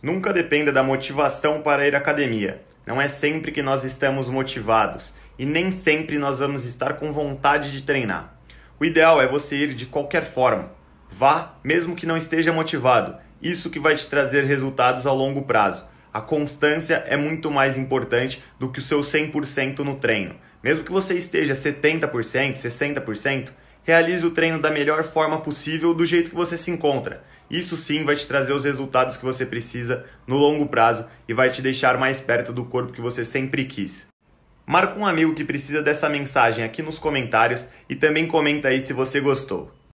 Nunca dependa da motivação para ir à academia. Não é sempre que nós estamos motivados e nem sempre nós vamos estar com vontade de treinar. O ideal é você ir de qualquer forma. Vá, mesmo que não esteja motivado. Isso que vai te trazer resultados a longo prazo. A constância é muito mais importante do que o seu 100% no treino. Mesmo que você esteja 70%, 60%, realize o treino da melhor forma possível, do jeito que você se encontra. Isso sim vai te trazer os resultados que você precisa no longo prazo e vai te deixar mais perto do corpo que você sempre quis. Marca um amigo que precisa dessa mensagem aqui nos comentários e também comenta aí se você gostou.